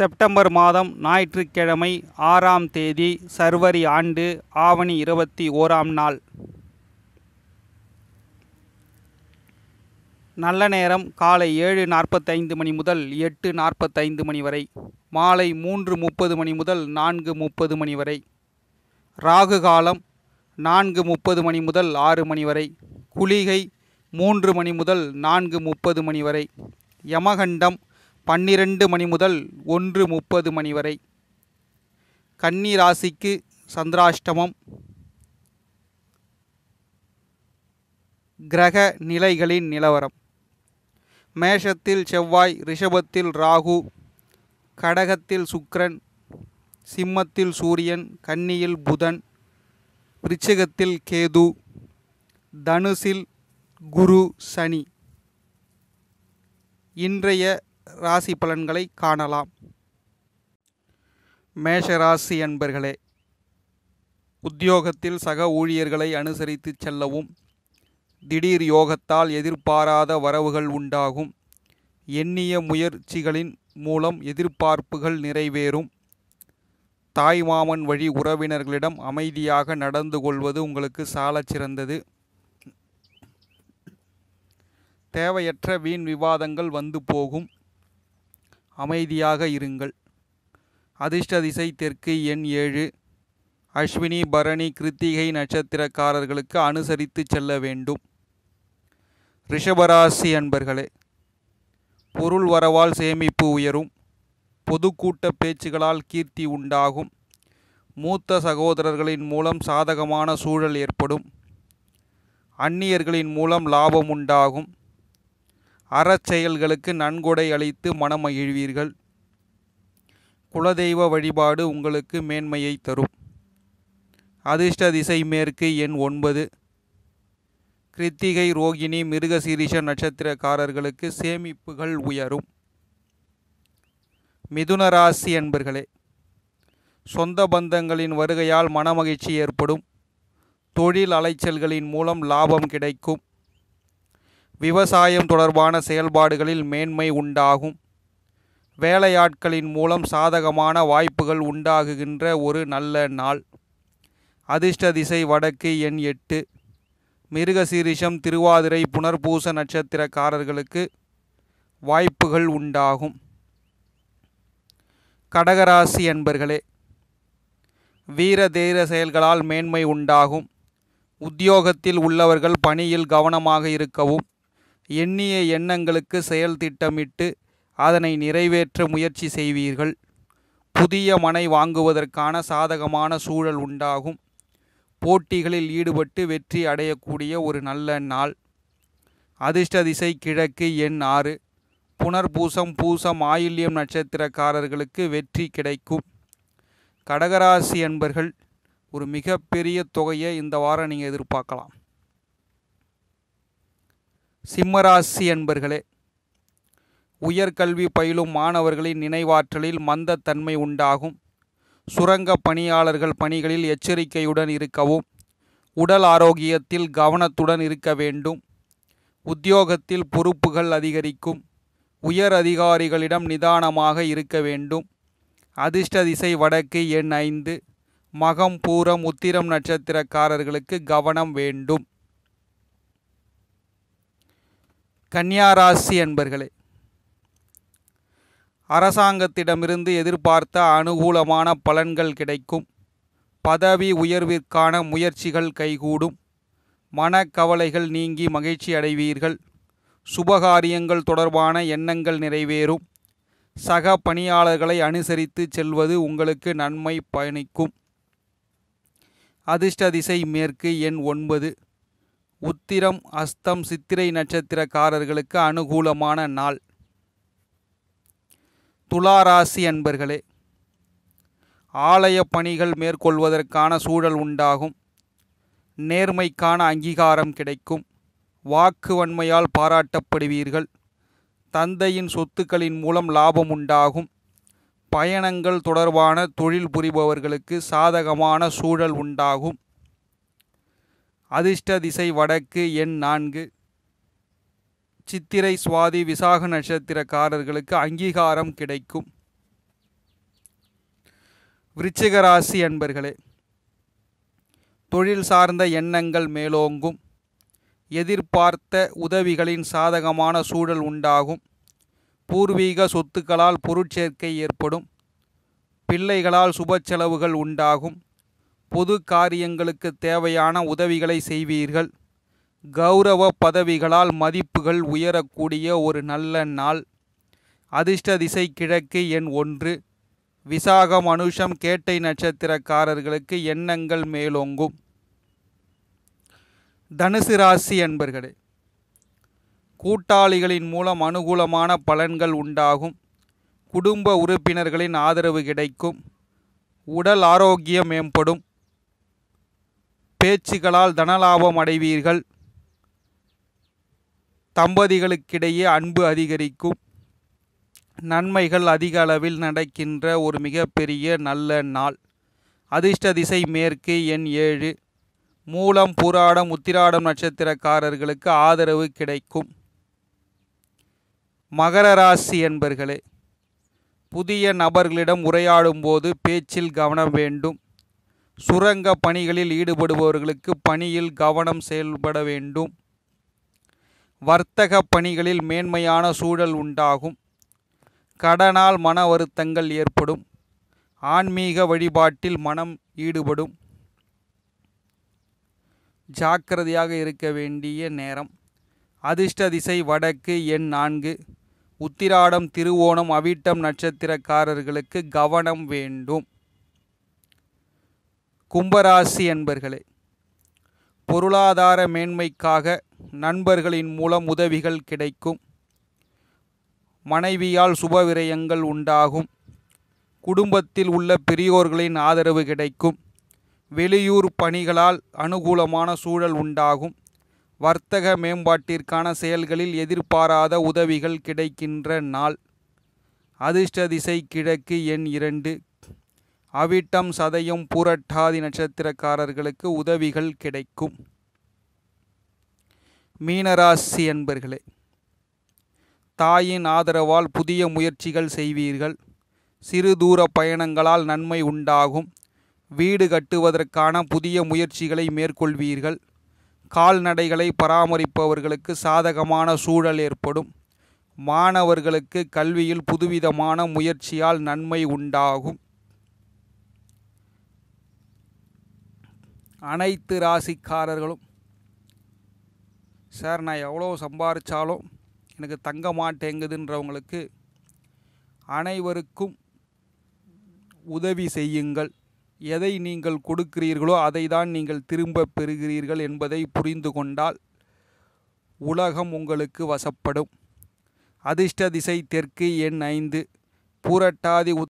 September மாதம் ஞாயிற்றுக்கிழமை ஆறாம் தேதி சர்வரி ஆண்டு ஆவணி இருபத்தி ஓராம் நாள் நல்ல நேரம் காலை ஏழு நாற்பத்தைந்து மணி முதல் எட்டு நாற்பத்தைந்து மணி வரை மாலை மூன்று முப்பது மணி முதல் நான்கு முப்பது மணி வரை ராகு காலம் நான்கு முப்பது மணி முதல் ஆறு மணி வரை குளிகை மூன்று மணி முதல் நான்கு முப்பது மணி வரை யமகண்டம் பன்னிரண்டு மணி முதல் ஒன்று முப்பது மணி வரை கன்னி ராசிக்கு சந்திராஷ்டமம் கிரக நிலைகளின் நிலவரம் மேஷத்தில் செவ்வாய் ரிஷபத்தில் ராகு கடகத்தில் சுக்கரன் சிம்மத்தில் சூரியன் கன்னியில் புதன் விருச்சிகத்தில் கேது தனுசில் குரு சனி இன்றைய ராசி பலன்களை காணலாம் மேஷராசி அன்பர்களே உத்தியோகத்தில் சக ஊழியர்களை அனுசரித்து செல்லவும் திடீர் யோகத்தால் எதிர்பாராத வரவுகள் உண்டாகும் எண்ணிய முயற்சிகளின் மூலம் எதிர்பார்ப்புகள் நிறைவேறும் தாய் மாமன் வழி உறவினர்களிடம் அமைதியாக நடந்து கொள்வது உங்களுக்கு சாலச் சிறந்தது தேவையற்ற வீண் விவாதங்கள் வந்து போகும் அமைதியாக இருங்கள் அதிர்ஷ்ட திசை தெற்கு எண் ஏழு அஸ்வினி பரணி கிருத்திகை நட்சத்திரக்காரர்களுக்கு அனுசரித்து செல்ல வேண்டும் ரிஷபராசி அன்பர்களே பொருள் வரவால் சேமிப்பு உயரும் பொதுக்கூட்ட பேச்சுகளால் கீர்த்தி உண்டாகும் மூத்த சகோதரர்களின் மூலம் சாதகமான சூழல் ஏற்படும் அந்நியர்களின் மூலம் லாபம் உண்டாகும் அறச்செயல்களுக்கு நன்கொடை அளித்து மனம் குலதெய்வ வழிபாடு உங்களுக்கு மேன்மையை தரும் அதிர்ஷ்ட திசை மேற்கு எண் ஒன்பது கிருத்திகை ரோகிணி மிருகசீரிஷ நட்சத்திரக்காரர்களுக்கு சேமிப்புகள் உயரும் மிதுன ராசி என்பர்களே சொந்த பந்தங்களின் வருகையால் மனமகிழ்ச்சி ஏற்படும் தொழில் அலைச்சல்களின் மூலம் லாபம் கிடைக்கும் விவசாயம் தொடர்பான செயல்பாடுகளில் மேன்மை உண்டாகும் வேலையாட்களின் மூலம் சாதகமான வாய்ப்புகள் உண்டாகுகின்ற ஒரு நல்ல நாள் அதிர்ஷ்ட திசை வடக்கு எண் எட்டு மிருகசீரிஷம் திருவாதிரை புனர்பூச நட்சத்திரக்காரர்களுக்கு வாய்ப்புகள் உண்டாகும் கடகராசி என்பர்களே வீர தேர செயல்களால் மேன்மை உண்டாகும் உத்தியோகத்தில் உள்ளவர்கள் பணியில் கவனமாக இருக்கவும் எண்ணிய எண்ணங்களுக்கு செயல் திட்டமிட்டு அதனை நிறைவேற்ற முயற்சி செய்வீர்கள் புதிய மனை வாங்குவதற்கான சாதகமான சூழல் உண்டாகும் போட்டிகளில் ஈடுபட்டு வெற்றி அடையக்கூடிய ஒரு நல்ல நாள் அதிர்ஷ்ட திசை கிழக்கு எண் ஆறு புனர்பூசம் பூசம் ஆயில்யம் நட்சத்திரக்காரர்களுக்கு வெற்றி கிடைக்கும் கடகராசி என்பர்கள் ஒரு மிகப்பெரிய தொகையை இந்த வாரம் நீங்கள் எதிர்பார்க்கலாம் சிம்மராசி என்பர்களே உயர்கல்வி பயிலும் மாணவர்களின் நினைவாற்றலில் மந்தத்தன்மை உண்டாகும் சுரங்க பணியாளர்கள் பணிகளில் எச்சரிக்கையுடன் இருக்கவும் உடல் ஆரோக்கியத்தில் கவனத்துடன் இருக்க வேண்டும் உத்தியோகத்தில் பொறுப்புகள் அதிகரிக்கும் உயர் அதிகாரிகளிடம் நிதானமாக இருக்க வேண்டும் அதிர்ஷ்ட திசை வடக்கு எண் ஐந்து மகம் பூரம் உத்திரம் நட்சத்திரக்காரர்களுக்கு கவனம் வேண்டும் கன்னியாராசி என்பர்களே அரசாங்கத்திடமிருந்து எதிர்பார்த்த அனுகூலமான பலன்கள் கிடைக்கும் பதவி உயர்விற்கான முயற்சிகள் கைகூடும் மனக்கவலைகள் நீங்கி மகிழ்ச்சி அடைவீர்கள் சுபகாரியங்கள் தொடர்பான எண்ணங்கள் நிறைவேறும் சக பணியாளர்களை அனுசரித்து செல்வது உங்களுக்கு நன்மை பயணிக்கும் அதிர்ஷ்ட திசை மேற்கு எண் ஒன்பது உத்திரம் அஸ்தம் சித்திரை நட்சத்திரக்காரர்களுக்கு அனுகூலமான நாள் துளாராசி அன்பர்களே ஆலய பணிகள் மேற்கொள்வதற்கான சூழல் உண்டாகும் நேர்மைக்கான அங்கீகாரம் கிடைக்கும் வாக்கு வன்மையால் பாராட்டப்படுவீர்கள் தந்தையின் சொத்துக்களின் மூலம் லாபம் உண்டாகும் பயணங்கள் தொடர்பான தொழில் புரிபவர்களுக்கு சாதகமான சூழல் உண்டாகும் அதிர்ஷ்ட திசை வடக்கு எண் நான்கு சித்திரை சுவாதி விசாக நட்சத்திரக்காரர்களுக்கு அங்கீகாரம் கிடைக்கும் விருச்சிகராசி அன்பர்களே தொழில் சார்ந்த எண்ணங்கள் மேலோங்கும் எதிர்பார்த்த உதவிகளின் சாதகமான சூழல் உண்டாகும் பூர்வீக சொத்துக்களால் பொருட்சேர்க்கை ஏற்படும் பிள்ளைகளால் சுப செலவுகள் உண்டாகும் பொது காரியங்களுக்கு தேவையான உதவிகளை செய்வீர்கள் கௌரவ பதவிகளால் மதிப்புகள் உயரக்கூடிய ஒரு நல்ல நாள் அதிர்ஷ்ட திசை கிழக்கு எண் ஒன்று விசாகம் அனுஷம் கேட்டை நட்சத்திரக்காரர்களுக்கு எண்ணங்கள் மேலோங்கும் தனுசு ராசி என்பர்களே கூட்டாளிகளின் மூலம் அனுகூலமான பலன்கள் உண்டாகும் குடும்ப உறுப்பினர்களின் ஆதரவு கிடைக்கும் உடல் ஆரோக்கியம் மேம்படும் பேச்சுகளால் தனலாபம் அடைவீர்கள் தம்பதிகளுக்கிடையே அன்பு அதிகரிக்கும் நன்மைகள் அதிக அளவில் நடக்கின்ற ஒரு மிகப்பெரிய நல்ல நாள் அதிர்ஷ்ட திசை மேற்கு எண் ஏழு மூலம் பூராடம் உத்திராடம் நட்சத்திரக்காரர்களுக்கு ஆதரவு கிடைக்கும் மகர ராசி என்பர்களே புதிய நபர்களிடம் உரையாடும் போது பேச்சில் கவனம் வேண்டும் சுரங்க பணிகளில் ஈடுபடுபவர்களுக்கு பணியில் கவனம் செயல்பட வேண்டும் வர்த்தக பணிகளில் மேன்மையான சூழல் உண்டாகும் கடனால் மன வருத்தங்கள் ஏற்படும் ஆன்மீக வழிபாட்டில் மனம் ஈடுபடும் ஜாக்கிரதையாக இருக்க வேண்டிய நேரம் அதிர்ஷ்ட திசை வடக்கு எண் நான்கு உத்திராடம் திருவோணம் அவிட்டம் நட்சத்திரக்காரர்களுக்கு கவனம் வேண்டும் கும்பராசி என்பர்களே பொருளாதார மேன்மைக்காக நண்பர்களின் மூலம் உதவிகள் கிடைக்கும் மனைவியால் சுபவிரயங்கள் உண்டாகும் குடும்பத்தில் உள்ள பெரியோர்களின் ஆதரவு கிடைக்கும் வெளியூர் பணிகளால் அனுகூலமான சூழல் உண்டாகும் வர்த்தக மேம்பாட்டிற்கான செயல்களில் எதிர்பாராத உதவிகள் கிடைக்கின்ற நாள் அதிர்ஷ்ட திசை கிழக்கு எண் இரண்டு அவிட்டம் சதையும் பூரட்டாதி நட்சத்திரக்காரர்களுக்கு உதவிகள் கிடைக்கும் மீனராசி என்பர்களே தாயின் ஆதரவால் புதிய முயற்சிகள் செய்வீர்கள் சிறு தூர பயணங்களால் நன்மை உண்டாகும் வீடு கட்டுவதற்கான புதிய முயற்சிகளை மேற்கொள்வீர்கள் கால்நடைகளை பராமரிப்பவர்களுக்கு சாதகமான சூழல் ஏற்படும் மாணவர்களுக்கு கல்வியில் புதுவிதமான முயற்சியால் நன்மை உண்டாகும் அனைத்து ராசிக்காரர்களும் சார் நான் எவ்வளோ சம்பாரித்தாலும் எனக்கு தங்க மாட்டேங்குதுன்றவங்களுக்கு அனைவருக்கும் உதவி செய்யுங்கள் எதை நீங்கள் கொடுக்கிறீர்களோ அதை தான் நீங்கள் திரும்ப பெறுகிறீர்கள் என்பதை புரிந்து கொண்டால் உலகம் உங்களுக்கு வசப்படும் அதிர்ஷ்ட திசை தெற்கு எண் ஐந்து பூரட்டாதி